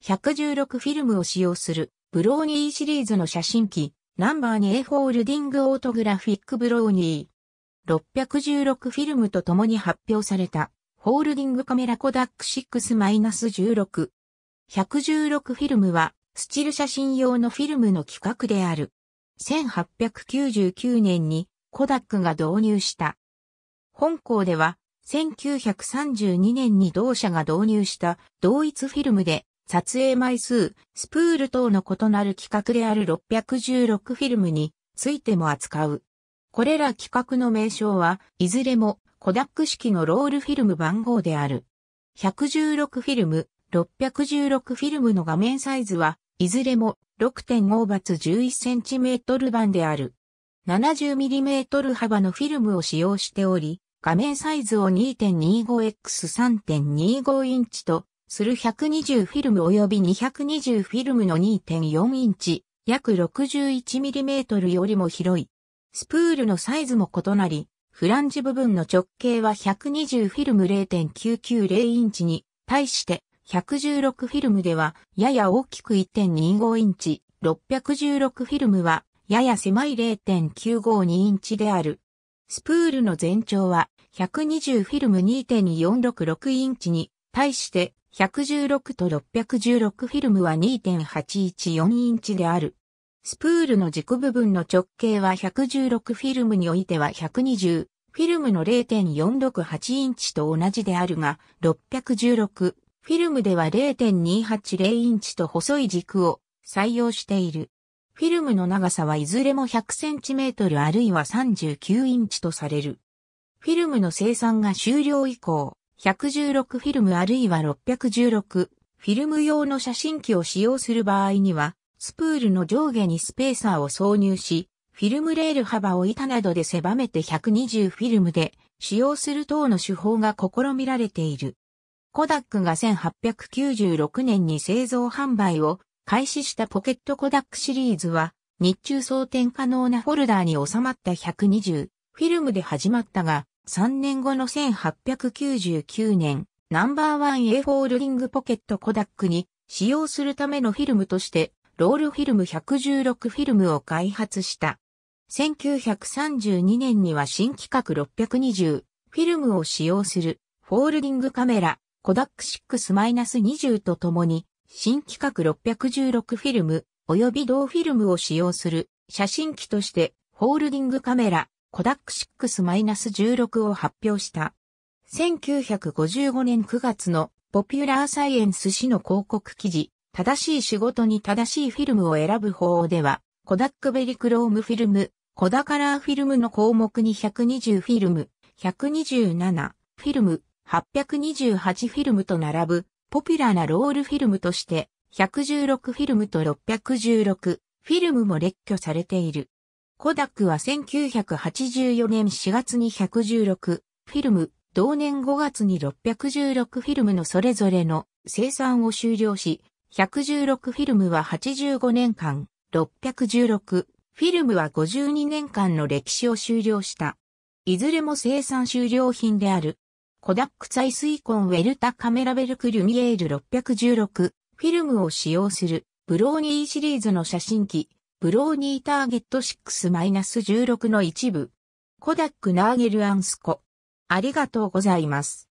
116フィルムを使用するブローニーシリーズの写真機ナンバー 2A ホールディングオートグラフィックブローニー616フィルムと共に発表されたホールディングカメラコダック6-16 116フィルムはスチル写真用のフィルムの規格である。1899年にコダックが導入した。本校では1932年に同社が導入した同一フィルムで撮影枚数、スプール等の異なる規格である616フィルムについても扱う。これら規格の名称はいずれもコダック式のロールフィルム番号である。116フィルム、616フィルムの画面サイズはいずれも 6.5×11cm 版である。70mm 幅のフィルムを使用しており、画面サイズを 2.25x3.25 インチとする120フィルム及び220フィルムの2.4インチ、約 61mm よりも広い。スプールのサイズも異なり、フランジ部分の直径は120フィルム0.990インチに対して116フィルムではやや大きく1.25インチ、616フィルムはやや狭い0.952インチである。スプールの全長は120フィルム2.466インチに対して116と616フィルムは2.814インチである。スプールの軸部分の直径は116フィルムにおいては120、フィルムの0.468インチと同じであるが、616、フィルムでは0.280インチと細い軸を採用している。フィルムの長さはいずれも 100cm あるいは39インチとされる。フィルムの生産が終了以降、116フィルムあるいは616フィルム用の写真機を使用する場合には、スプールの上下にスペーサーを挿入し、フィルムレール幅を板などで狭めて120フィルムで使用する等の手法が試みられている。コダックが1896年に製造販売を開始したポケットコダックシリーズは日中装填可能なフォルダーに収まった120フィルムで始まったが3年後の1899年、ナンバーワン A フォールディングポケットコダックに使用するためのフィルムとして、ロールフィルム116フィルムを開発した。1932年には新規格620フィルムを使用するフォールディングカメラコダック6-20とともに新規格616フィルム及び同フィルムを使用する写真機としてフォールディングカメラコダック6-16を発表した。1955年9月のポピュラーサイエンス誌の広告記事、正しい仕事に正しいフィルムを選ぶ方では、コダックベリクロームフィルム、コダカラーフィルムの項目に120フィルム、127フィルム、828フィルムと並ぶ、ポピュラーなロールフィルムとして、116フィルムと616フィルムも列挙されている。コダックは1984年4月に116フィルム、同年5月に616フィルムのそれぞれの生産を終了し、116フィルムは85年間、616フィルムは52年間の歴史を終了した。いずれも生産終了品である。コダック採水コンウェルタカメラベルク・リュミエール616フィルムを使用するブローニーシリーズの写真機ブローニーターゲット6-16の一部。コダック・ナーゲル・アンスコ。ありがとうございます。